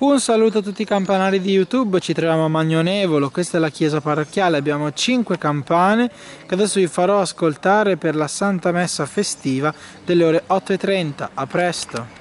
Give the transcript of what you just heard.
Un saluto a tutti i campanari di YouTube, ci troviamo a Magnonevolo, questa è la chiesa parrocchiale, abbiamo 5 campane che adesso vi farò ascoltare per la Santa Messa festiva delle ore 8.30. A presto!